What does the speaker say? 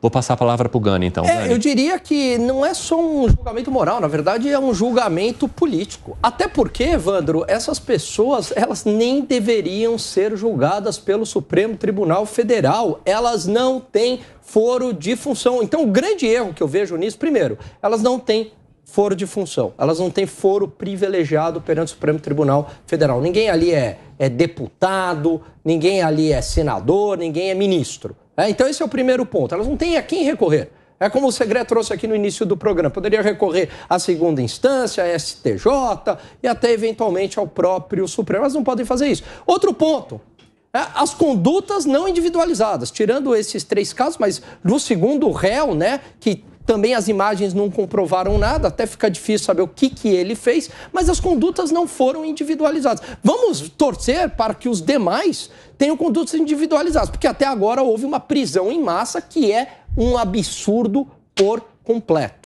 Vou passar a palavra para o Gani, então. É, Gani. Eu diria que não é só um julgamento moral, na verdade é um julgamento político. Até porque, Evandro, essas pessoas elas nem deveriam ser julgadas pelo Supremo Tribunal Federal. Elas não têm foro de função. Então, o grande erro que eu vejo nisso, primeiro, elas não têm foro de função. Elas não têm foro privilegiado perante o Supremo Tribunal Federal. Ninguém ali é, é deputado, ninguém ali é senador, ninguém é ministro. É, então, esse é o primeiro ponto. Elas não têm a quem recorrer. É como o Segredo trouxe aqui no início do programa. Poderia recorrer à segunda instância, à STJ e até eventualmente ao próprio Supremo. Elas não podem fazer isso. Outro ponto. É, as condutas não individualizadas, tirando esses três casos, mas no segundo réu, né, que também as imagens não comprovaram nada, até fica difícil saber o que, que ele fez, mas as condutas não foram individualizadas. Vamos torcer para que os demais tenham condutas individualizadas, porque até agora houve uma prisão em massa que é um absurdo por completo.